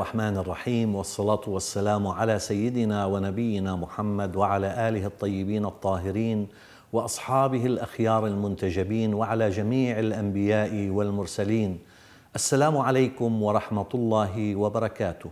الرحمن الرحيم والصلاة والسلام على سيدنا ونبينا محمد وعلى آله الطيبين الطاهرين وأصحابه الأخيار المنتجبين وعلى جميع الأنبياء والمرسلين السلام عليكم ورحمة الله وبركاته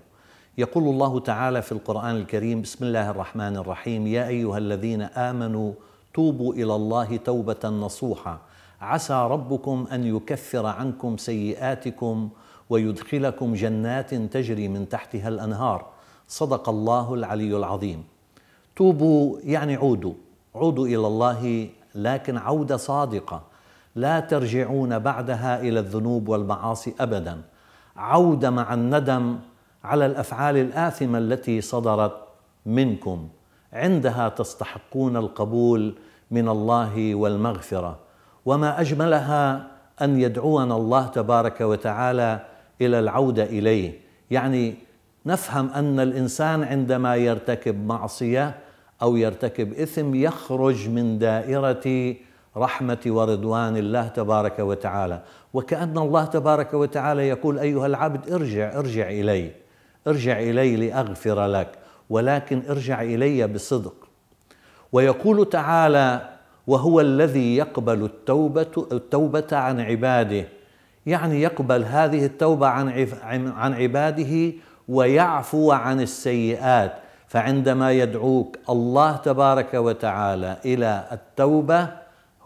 يقول الله تعالى في القرآن الكريم بسم الله الرحمن الرحيم يا أيها الذين آمنوا توبوا إلى الله توبة نصوحة عسى ربكم أن يكفر عنكم سيئاتكم ويدخلكم جنات تجري من تحتها الانهار صدق الله العلي العظيم توبوا يعني عودوا عودوا الى الله لكن عوده صادقه لا ترجعون بعدها الى الذنوب والمعاصي ابدا عوده مع الندم على الافعال الاثمه التي صدرت منكم عندها تستحقون القبول من الله والمغفره وما اجملها ان يدعونا الله تبارك وتعالى الى العوده اليه يعني نفهم ان الانسان عندما يرتكب معصيه او يرتكب اثم يخرج من دائره رحمه ورضوان الله تبارك وتعالى وكان الله تبارك وتعالى يقول ايها العبد ارجع ارجع الي ارجع الي لاغفر لك ولكن ارجع الي بصدق ويقول تعالى وهو الذي يقبل التوبه التوبه عن عباده يعني يقبل هذه التوبة عن عن عباده ويعفو عن السيئات فعندما يدعوك الله تبارك وتعالى إلى التوبة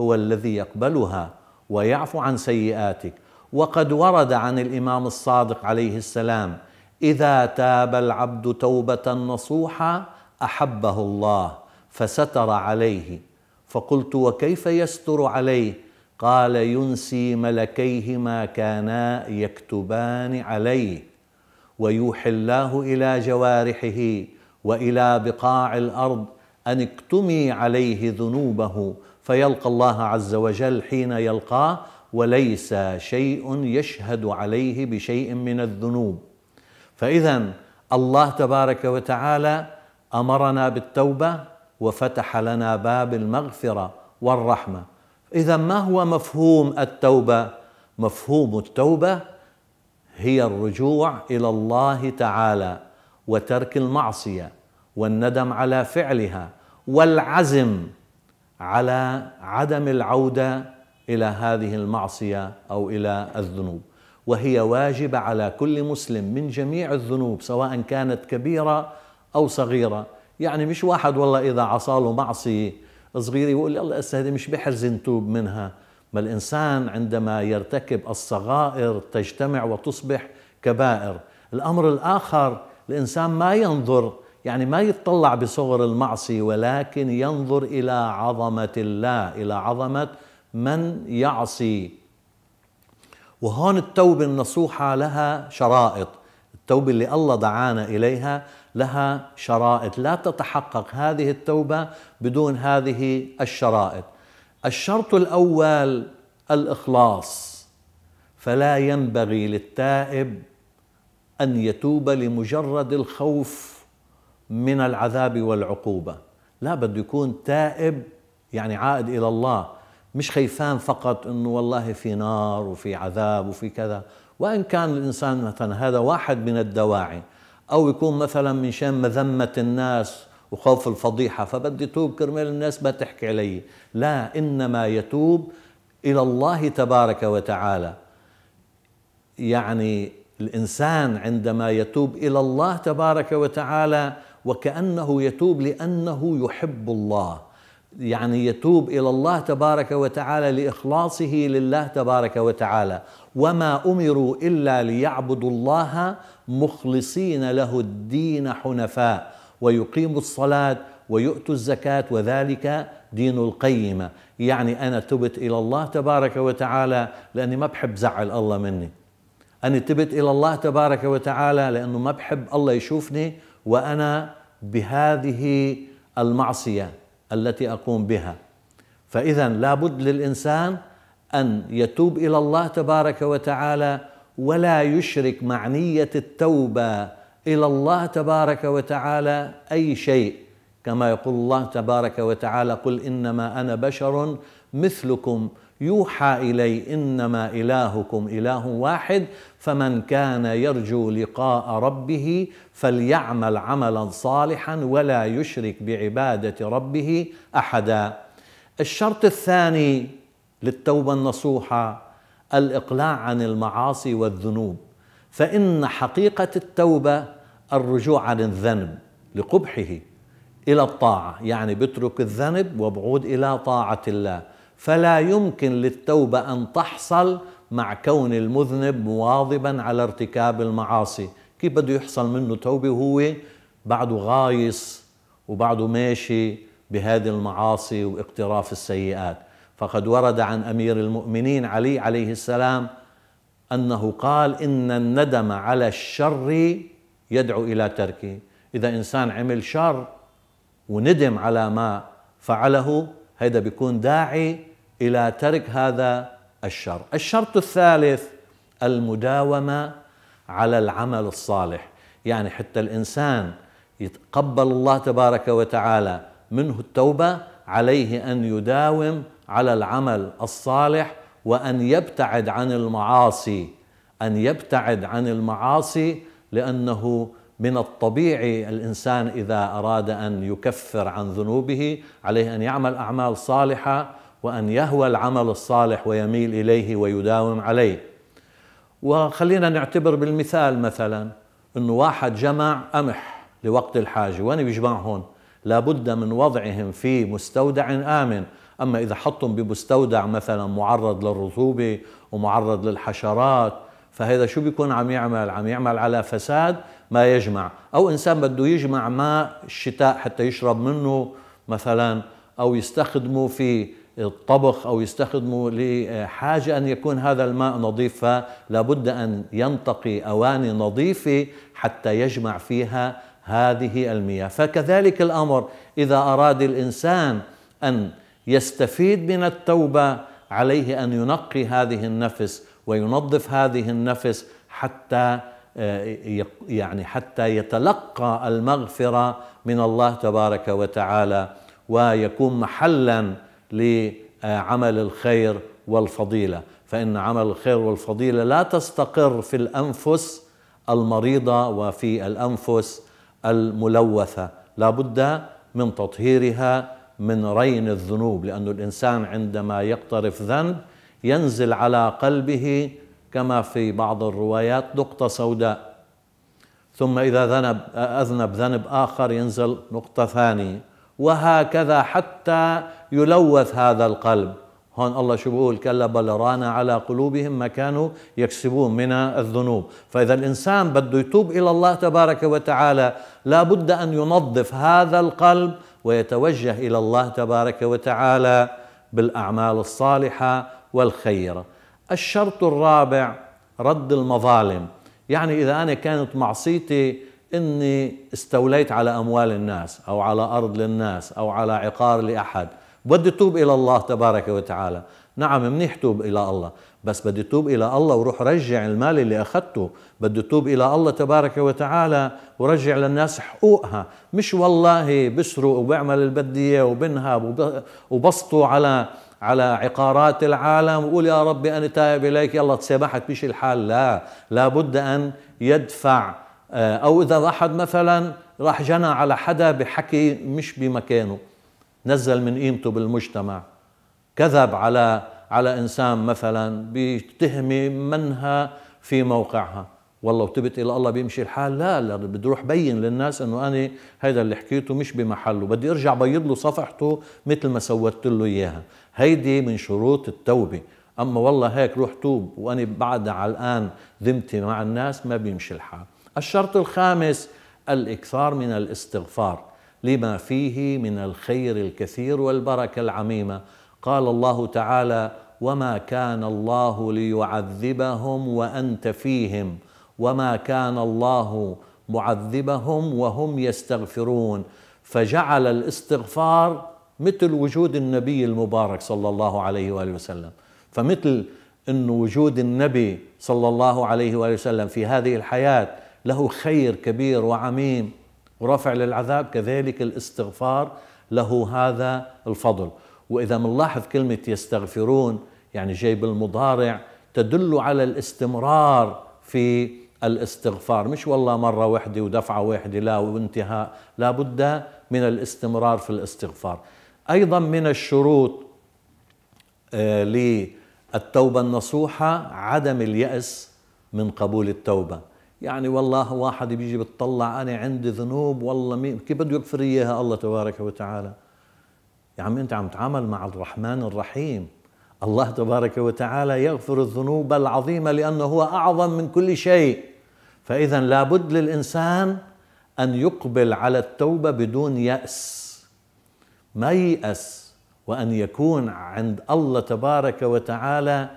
هو الذي يقبلها ويعفو عن سيئاتك وقد ورد عن الإمام الصادق عليه السلام إذا تاب العبد توبة نصوحة أحبه الله فستر عليه فقلت وكيف يستر عليه قال ينسي ملكيه ما كانا يكتبان عليه ويوحي الله الى جوارحه والى بقاع الارض ان اكتمي عليه ذنوبه فيلقى الله عز وجل حين يلقاه وليس شيء يشهد عليه بشيء من الذنوب فاذا الله تبارك وتعالى امرنا بالتوبه وفتح لنا باب المغفره والرحمه إذا ما هو مفهوم التوبة؟ مفهوم التوبة هي الرجوع إلى الله تعالى وترك المعصية والندم على فعلها والعزم على عدم العودة إلى هذه المعصية أو إلى الذنوب وهي واجبة على كل مسلم من جميع الذنوب سواء كانت كبيرة أو صغيرة يعني مش واحد والله إذا عصاله معصية صغيره ويقول الله هسه هذه مش بحرز نتوب منها ما الانسان عندما يرتكب الصغائر تجتمع وتصبح كبائر الامر الاخر الانسان ما ينظر يعني ما يتطلع بصغر المعصيه ولكن ينظر الى عظمه الله الى عظمه من يعصي وهون التوبه النصوحه لها شرائط التوبه اللي الله دعانا اليها لها شرائط لا تتحقق هذه التوبة بدون هذه الشرائط الشرط الأول الإخلاص فلا ينبغي للتائب أن يتوب لمجرد الخوف من العذاب والعقوبة لا بده يكون تائب يعني عائد إلى الله مش خيفان فقط أنه والله في نار وفي عذاب وفي كذا وإن كان الإنسان مثلا هذا واحد من الدواعي أو يكون مثلا من شان مذمة الناس وخوف الفضيحة فبدي توب كرمال الناس ما تحكي علي لا إنما يتوب إلى الله تبارك وتعالى يعني الإنسان عندما يتوب إلى الله تبارك وتعالى وكأنه يتوب لأنه يحب الله يعني يتوب الى الله تبارك وتعالى لاخلاصه لله تبارك وتعالى وما امروا الا ليعبدوا الله مخلصين له الدين حنفاء ويقيموا الصلاه ويؤتوا الزكاه وذلك دين القيمه يعني انا تبت الى الله تبارك وتعالى لاني ما بحب زعل الله مني أنا تبت إلى الله تبارك وتعالى لأنه ما بحب الله يشوفني وأنا بهذه المعصية التي اقوم بها فاذا لابد للانسان ان يتوب الى الله تبارك وتعالى ولا يشرك معنيه التوبه الى الله تبارك وتعالى اي شيء كما يقول الله تبارك وتعالى قل انما انا بشر مثلكم يوحى الي انما الهكم اله واحد فمن كان يرجو لقاء ربه فليعمل عملا صالحا ولا يشرك بعباده ربه احدا الشرط الثاني للتوبه النصوحه الاقلاع عن المعاصي والذنوب فان حقيقه التوبه الرجوع عن الذنب لقبحه الى الطاعه يعني بترك الذنب وبعود الى طاعه الله فلا يمكن للتوبه ان تحصل مع كون المذنب مواظبا على ارتكاب المعاصي كيف بده يحصل منه توبه وهو بعده غايص وبعده ماشي بهذه المعاصي واقتراف السيئات فقد ورد عن امير المؤمنين علي عليه السلام انه قال ان الندم على الشر يدعو الى تركه اذا انسان عمل شر وندم على ما فعله هذا بيكون داعي الى ترك هذا الشر الشرط الثالث المداومه على العمل الصالح يعني حتى الانسان يتقبل الله تبارك وتعالى منه التوبه عليه ان يداوم على العمل الصالح وان يبتعد عن المعاصي ان يبتعد عن المعاصي لانه من الطبيعي الانسان اذا اراد ان يكفر عن ذنوبه عليه ان يعمل اعمال صالحه وأن يهوى العمل الصالح ويميل إليه ويداوم عليه وخلينا نعتبر بالمثال مثلا أنه واحد جمع قمح لوقت الحاجة وين بيجمعهم لابد من وضعهم في مستودع آمن أما إذا حطهم بمستودع مثلا معرض للرطوبة ومعرض للحشرات فهذا شو بيكون عم يعمل عم يعمل على فساد ما يجمع أو إنسان بده يجمع ماء الشتاء حتى يشرب منه مثلا أو يستخدمه في الطبخ أو يستخدموا لحاجة أن يكون هذا الماء نظيف فلا بد أن ينتقي أواني نظيفة حتى يجمع فيها هذه المياه فكذلك الأمر إذا أراد الإنسان أن يستفيد من التوبة عليه أن ينقي هذه النفس وينظف هذه النفس حتى آه، يعني حتى يتلقى المغفرة من الله تبارك وتعالى ويكون محلاً لعمل الخير والفضيله فان عمل الخير والفضيله لا تستقر في الانفس المريضه وفي الانفس الملوثه لا بد من تطهيرها من رين الذنوب لأن الإنسان عندما يقترف ذنب ينزل على قلبه كما في بعض الروايات نقطة سوداء ثم إذا ذنب أذنب ذنب آخر ينزل نقطة ثانية وهكذا حتى يلوث هذا القلب هون الله شو بيقول كلا بل رانا على قلوبهم ما كانوا يكسبون من الذنوب فإذا الإنسان بده يتوب إلى الله تبارك وتعالى لا بد أن ينظف هذا القلب ويتوجه إلى الله تبارك وتعالى بالأعمال الصالحة والخيرة الشرط الرابع رد المظالم يعني إذا أنا كانت معصيتي اني استوليت على اموال الناس او على ارض للناس او على عقار لاحد بدي توب الى الله تبارك وتعالى نعم منيح توب الى الله بس بدي توب الى الله وروح رجع المال اللي اخذته بدي توب الى الله تبارك وتعالى ورجع للناس حقوقها مش والله بسرق وبعمل البديه وبنهب وبسطوا على على عقارات العالم وقول يا ربي انا تائب اليك يلا تسامحك مش الحال لا لابد ان يدفع آه، او اذا واحد مثلا راح جنى على حدا بحكي مش بمكانه نزل من قيمته بالمجتمع كذب على على انسان مثلا بتهمه منها في موقعها والله وتبت الى الله بيمشي الحال لا لا بدي روح بين للناس انه انا هيدا اللي حكيته مش بمحله بدي ارجع بيض له صفحته مثل ما سوت له اياها هيدي من شروط التوبه اما والله هيك روح توب وانا بعد على الان ذمتي مع الناس ما بيمشي الحال الشرط الخامس الاكثار من الاستغفار لما فيه من الخير الكثير والبركه العميمه قال الله تعالى وما كان الله ليعذبهم وانت فيهم وما كان الله معذبهم وهم يستغفرون فجعل الاستغفار مثل وجود النبي المبارك صلى الله عليه واله وسلم فمثل ان وجود النبي صلى الله عليه واله وسلم في هذه الحياه له خير كبير وعميم ورفع للعذاب كذلك الاستغفار له هذا الفضل وإذا منلاحظ كلمة يستغفرون يعني جايب المضارع تدل على الاستمرار في الاستغفار مش والله مرة واحدة ودفعة واحدة لا وانتهاء لا بد من الاستمرار في الاستغفار أيضا من الشروط آه، للتوبة النصوحة عدم اليأس من قبول التوبة يعني والله واحد بيجي بتطلع انا عندي ذنوب والله مين كيف بده يغفر اياها الله تبارك وتعالى يا عم انت عم تعامل مع الرحمن الرحيم الله تبارك وتعالى يغفر الذنوب العظيمه لانه هو اعظم من كل شيء فاذا لابد للانسان ان يقبل على التوبه بدون ياس ما ييأس وأن يكون عند الله تبارك وتعالى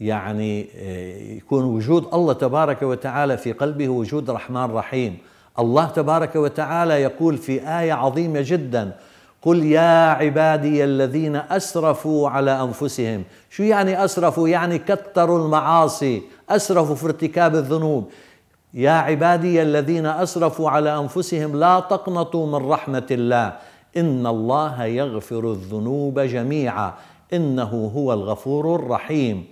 يعني آه، يكون وجود الله تبارك وتعالى في قلبه وجود رحمن رحيم الله تبارك وتعالى يقول في آية عظيمة جدا قل يا عبادي الذين أسرفوا على أنفسهم شو يعني أسرفوا يعني كثروا المعاصي أسرفوا في ارتكاب الذنوب يا عبادي الذين أسرفوا على أنفسهم لا تقنطوا من رحمة الله إن الله يغفر الذنوب جميعا إنه هو الغفور الرحيم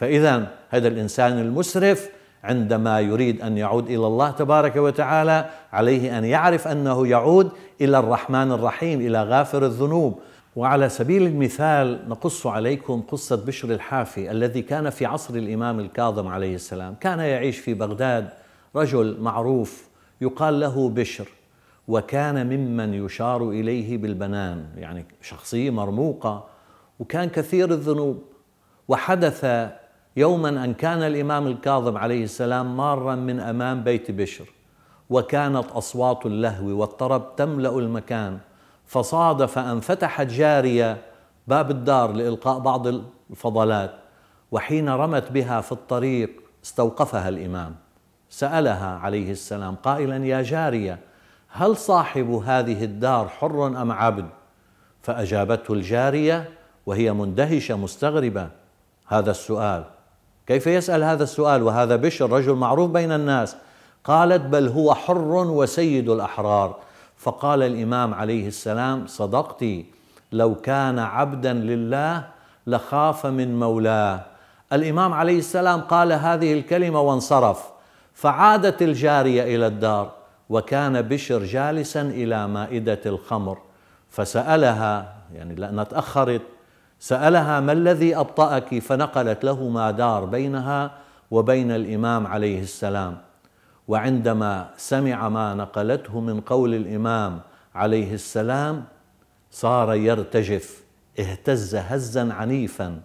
فإذا هذا الإنسان المسرف عندما يريد أن يعود إلى الله تبارك وتعالى عليه أن يعرف أنه يعود إلى الرحمن الرحيم إلى غافر الذنوب وعلى سبيل المثال نقص عليكم قصة بشر الحافي الذي كان في عصر الإمام الكاظم عليه السلام كان يعيش في بغداد رجل معروف يقال له بشر وكان ممن يشار إليه بالبنان يعني شخصية مرموقة وكان كثير الذنوب وحدث يوما أن كان الإمام الكاظم عليه السلام مارا من أمام بيت بشر وكانت أصوات اللهو والطرب تملأ المكان فصادف أن فتحت جارية باب الدار لإلقاء بعض الفضلات وحين رمت بها في الطريق استوقفها الإمام سألها عليه السلام قائلا يا جارية هل صاحب هذه الدار حر أم عبد فأجابته الجارية وهي مندهشة مستغربة هذا السؤال كيف يسأل هذا السؤال وهذا بشر رجل معروف بين الناس قالت بل هو حر وسيد الأحرار فقال الإمام عليه السلام صدقتي لو كان عبدا لله لخاف من مولاه الإمام عليه السلام قال هذه الكلمة وانصرف فعادت الجارية إلى الدار وكان بشر جالسا إلى مائدة الخمر فسألها يعني لأنها تأخرت سألها ما الذي أبطأك فنقلت له ما دار بينها وبين الإمام عليه السلام وعندما سمع ما نقلته من قول الإمام عليه السلام صار يرتجف اهتز هزا عنيفا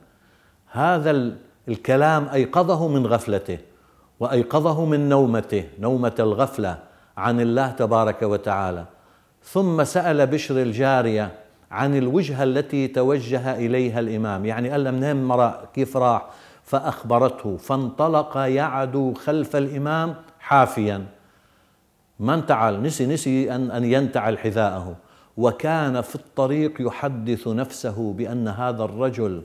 هذا الكلام أيقظه من غفلته وأيقظه من نومته نومة الغفلة عن الله تبارك وتعالى ثم سأل بشر الجارية عن الوجهة التي توجه إليها الإمام يعني قال منين مرا كيف راح فأخبرته فانطلق يعدو خلف الإمام حافيا ما انتعل نسي نسي أن, أن ينتعل حذاءه وكان في الطريق يحدث نفسه بأن هذا الرجل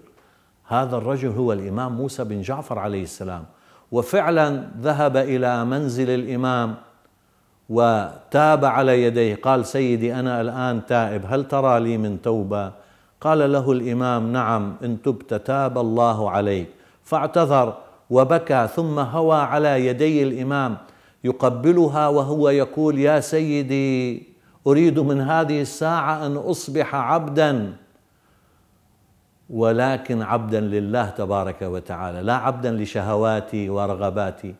هذا الرجل هو الإمام موسى بن جعفر عليه السلام وفعلا ذهب إلى منزل الإمام وتاب على يديه قال سيدي انا الان تائب هل ترى لي من توبه قال له الامام نعم ان تبت تاب الله عليك فاعتذر وبكى ثم هوى على يدي الامام يقبلها وهو يقول يا سيدي اريد من هذه الساعه ان اصبح عبدا ولكن عبدا لله تبارك وتعالى لا عبدا لشهواتي ورغباتي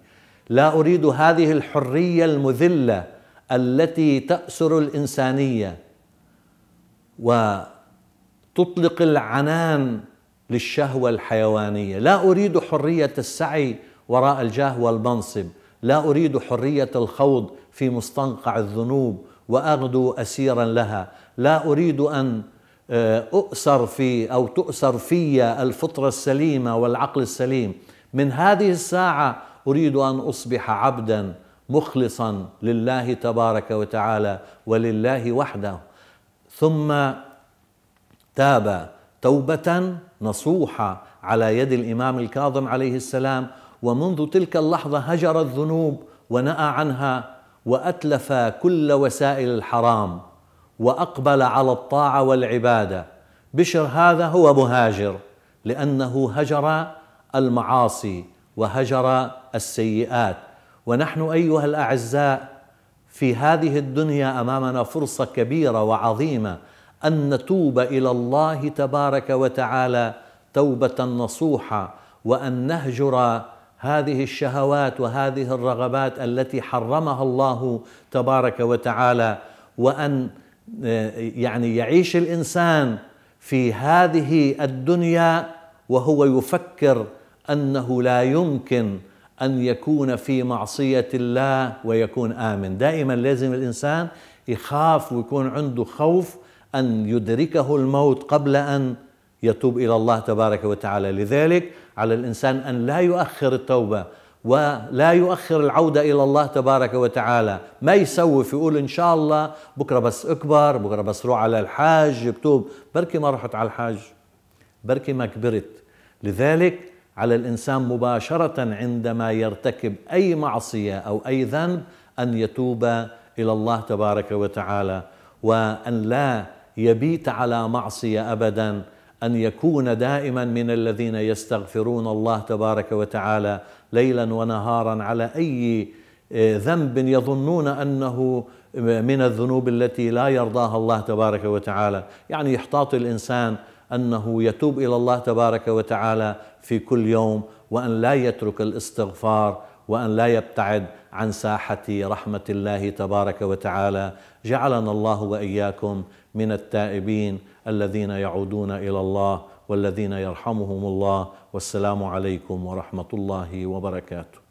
لا اريد هذه الحريه المذله التي تاسر الانسانيه وتطلق العنان للشهوه الحيوانيه لا اريد حريه السعي وراء الجاه والمنصب لا اريد حريه الخوض في مستنقع الذنوب واغدو اسيرا لها لا اريد ان آه، أؤسر في أو تؤسر في الفطرة السليمة والعقل السليم من هذه الساعة اريد ان اصبح عبدا مخلصا لله تبارك وتعالى ولله وحده ثم تاب توبه نصوحه على يد الامام الكاظم عليه السلام ومنذ تلك اللحظه هجر الذنوب ونأى عنها واتلف كل وسائل الحرام واقبل على الطاعه والعباده بشر هذا هو مهاجر لانه هجر المعاصي وهجر السيئات ونحن ايها الاعزاء في هذه الدنيا امامنا فرصه كبيره وعظيمه ان نتوب الى الله تبارك وتعالى توبه نصوحه وان نهجر هذه الشهوات وهذه الرغبات التي حرمها الله تبارك وتعالى وان آه، يعني يعيش الانسان في هذه الدنيا وهو يفكر انه لا يمكن ان يكون في معصيه الله ويكون امن دائما لازم الانسان يخاف ويكون عنده خوف ان يدركه الموت قبل ان يتوب الى الله تبارك وتعالى لذلك على الانسان ان لا يؤخر التوبه ولا يؤخر العودة إلى الله تبارك وتعالى ما يسوف يقول إن شاء الله بكرة بس أكبر بكرة بس روح على الحاج بتوب بركي ما رحت على الحاج بركي ما كبرت لذلك على الانسان مباشره عندما يرتكب اي معصيه او اي ذنب ان يتوب الى الله تبارك وتعالى وان لا يبيت على معصيه ابدا ان يكون دائما من الذين يستغفرون الله تبارك وتعالى ليلا ونهارا على اي آه، ذنب يظنون انه من الذنوب التي لا يرضاها الله تبارك وتعالى يعني يحتاط الانسان انه يتوب الى الله تبارك وتعالى في كل يوم وأن لا يترك الاستغفار وأن لا يبتعد عن ساحة رحمة الله تبارك وتعالى جعلنا الله وإياكم من التائبين الذين يعودون إلى الله والذين يرحمهم الله والسلام عليكم ورحمة الله وبركاته